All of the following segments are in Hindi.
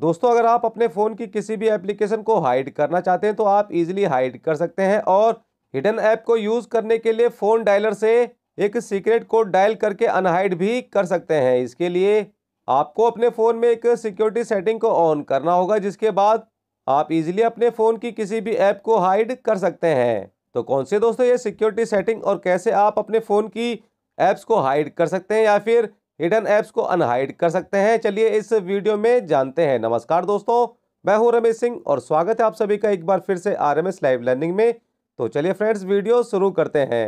दोस्तों अगर आप अपने फ़ोन की किसी भी एप्लीकेशन को हाइड करना चाहते हैं तो आप इजीली हाइड कर सकते हैं और हिडन ऐप को यूज़ करने के लिए फ़ोन डायलर से एक सीक्रेट कोड डायल करके अनहाइड भी कर सकते हैं इसके लिए आपको अपने फ़ोन में एक सिक्योरिटी सेटिंग को ऑन करना होगा जिसके बाद आप इजीली अपने फ़ोन की किसी भी ऐप को हाइड कर सकते हैं तो कौन से दोस्तों ये सिक्योरिटी सेटिंग और कैसे आप अपने फ़ोन की ऐप्स को हाइड कर सकते हैं या फिर हिडन ऐप्स को अनहाइड कर सकते हैं चलिए इस वीडियो में जानते हैं नमस्कार दोस्तों मैं हूं रमेश सिंह और स्वागत है आप सभी का एक बार फिर से आर लाइव लर्निंग में तो चलिए फ्रेंड्स वीडियो शुरू करते हैं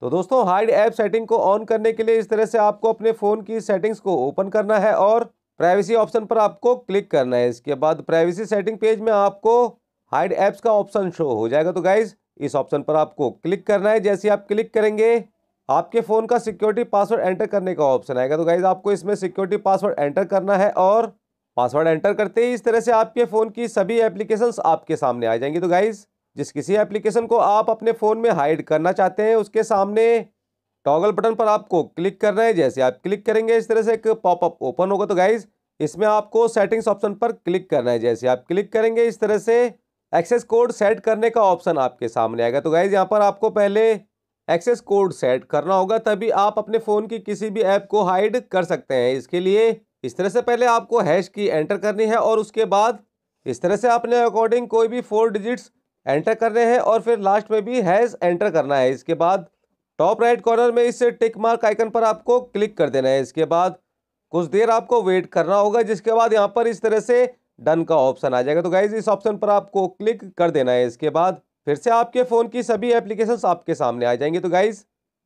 तो दोस्तों हाइड ऐप सेटिंग को ऑन करने के लिए इस तरह से आपको अपने फ़ोन की सेटिंग्स को ओपन करना है और प्राइवेसी ऑप्शन पर आपको क्लिक करना है इसके बाद प्राइवेसी सेटिंग पेज में आपको हाइड ऐप्स का ऑप्शन शो हो जाएगा तो गाइज इस ऑप्शन पर आपको क्लिक करना है जैसे आप क्लिक करेंगे आपके फ़ोन का सिक्योरिटी पासवर्ड एंटर करने का ऑप्शन आएगा तो गाइज आपको इसमें सिक्योरिटी पासवर्ड एंटर करना है और पासवर्ड एंटर करते ही इस तरह से आपके फ़ोन की सभी एप्लीकेशंस आपके सामने आ जाएंगी तो गाइज़ जिस किसी एप्लीकेशन को आप अपने फ़ोन में हाइड करना चाहते हैं उसके सामने टॉगल बटन पर आपको क्लिक करना है जैसे आप क्लिक करेंगे इस तरह से एक पॉपअप ओपन होगा तो गाइज़ इसमें आपको सेटिंग्स ऑप्शन पर क्लिक करना है जैसे आप क्लिक करेंगे इस तरह से एक्सेस कोड सेट करने का ऑप्शन आपके सामने आएगा तो गाइज यहाँ पर आपको पहले एक्सेस कोड सेट करना होगा तभी आप अपने फ़ोन की किसी भी ऐप को हाइड कर सकते हैं इसके लिए इस तरह से पहले आपको हैश की एंटर करनी है और उसके बाद इस तरह से अपने अकॉर्डिंग कोई भी फोर डिजिट्स एंटर करने हैं और फिर लास्ट में भी हैश एंटर करना है इसके बाद टॉप राइट कॉर्नर में इस टिक मार्क आइकन पर आपको क्लिक कर देना है इसके बाद कुछ देर आपको वेट करना होगा जिसके बाद यहाँ पर इस तरह से डन का ऑप्शन आ जाएगा तो गाइज इस ऑप्शन पर आपको क्लिक कर देना है इसके बाद फिर से आपके फ़ोन की सभी एप्लीकेशन आपके सामने आ जाएंगे तो गाइज़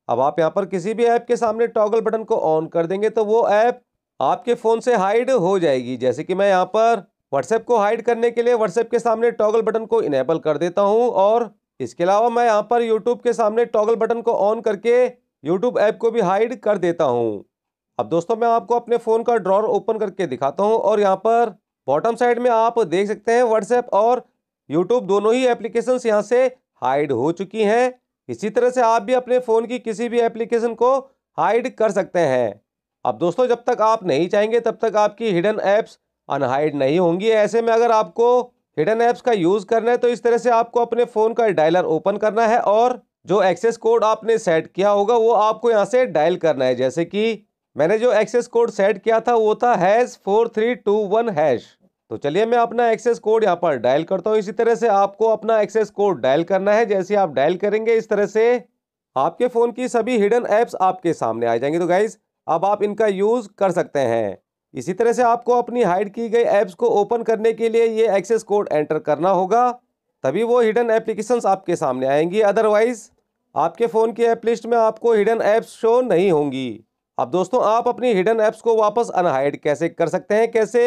अब आप यहाँ पर किसी भी ऐप के सामने टॉगल बटन को ऑन कर देंगे तो वो ऐप आपके फ़ोन से हाइड हो जाएगी जैसे कि मैं यहाँ पर व्हाट्सएप को हाइड करने के लिए व्हाट्सएप के सामने टॉगल बटन को इनेबल कर देता हूँ और इसके अलावा मैं यहाँ पर यूट्यूब के सामने टॉगल बटन को ऑन करके यूट्यूब ऐप को भी हाइड कर देता हूँ अब दोस्तों मैं आपको अपने फ़ोन का ड्रॉर ओपन करके दिखाता हूँ और यहाँ पर बॉटम साइड में आप देख सकते हैं व्हाट्सएप और यूट्यूब दोनों ही एप्लीकेशन यहाँ से हाइड हो चुकी हैं इसी तरह से आप भी अपने फ़ोन की किसी भी एप्लीकेशन को हाइड कर सकते हैं अब दोस्तों जब तक आप नहीं चाहेंगे तब तक आपकी हिडन ऐप्स अनहाइड नहीं होंगी ऐसे में अगर आपको हिडन ऐप्स का यूज़ करना है तो इस तरह से आपको अपने फ़ोन का डायलर ओपन करना है और जो एक्सेस कोड आपने सेट किया होगा वो आपको यहाँ से डायल करना है जैसे कि मैंने जो एक्सेस कोड सेट किया था वो था hash four three two one hash तो चलिए मैं अपना एक्सेस कोड यहाँ पर डायल करता हूँ इसी तरह से आपको अपना एक्सेस कोड डायल करना है जैसे आप डायल करेंगे इस तरह से आपके फ़ोन की सभी हिडन ऐप्स आपके सामने आ जाएंगे तो गाइज़ अब आप इनका यूज़ कर सकते हैं इसी तरह से आपको अपनी हाइड की गई ऐप्स को ओपन करने के लिए ये एक्सेस कोड एंटर करना होगा तभी वो हिडन एप्लीकेशंस आपके सामने आएंगी अदरवाइज़ आपके फ़ोन की ऐप लिस्ट में आपको हिडन ऐप्स शो नहीं होंगी अब दोस्तों आप अपनी हिडन ऐप्स को वापस अनहाइड कैसे कर सकते हैं कैसे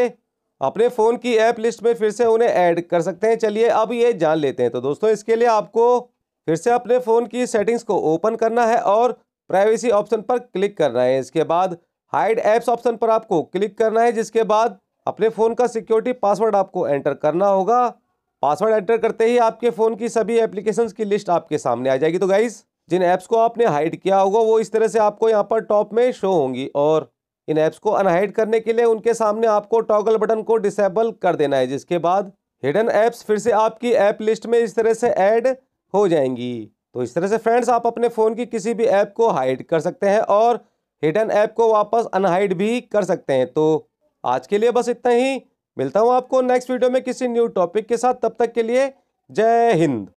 अपने फ़ोन की ऐप लिस्ट में फिर से उन्हें ऐड कर सकते हैं चलिए अब ये जान लेते हैं तो दोस्तों इसके लिए आपको फिर से अपने फ़ोन की सेटिंग्स को ओपन करना है और प्राइवेसी ऑप्शन पर क्लिक करना है इसके बाद हाइड ऐप्स ऑप्शन पर आपको क्लिक करना है जिसके बाद अपने फ़ोन का सिक्योरिटी पासवर्ड आपको एंटर करना होगा पासवर्ड एंटर करते ही आपके फ़ोन की सभी एप्लीकेशन की लिस्ट आपके सामने आ जाएगी तो गाइज़ जिन ऐप्स को आपने हाइड किया होगा वो इस तरह से आपको यहाँ पर टॉप में शो होंगी और इन ऐप्स को अनहाइड करने के लिए उनके सामने आपको टॉगल बटन को डिसेबल कर देना है जिसके बाद हिडन ऐप्स फिर से आपकी ऐप लिस्ट में इस तरह से ऐड हो जाएंगी तो इस तरह से फ्रेंड्स आप अपने फ़ोन की किसी भी ऐप को हाइड कर सकते हैं और हिडन ऐप को वापस अनहाइड भी कर सकते हैं तो आज के लिए बस इतना ही मिलता हूँ आपको नेक्स्ट वीडियो में किसी न्यू टॉपिक के साथ तब तक के लिए जय हिंद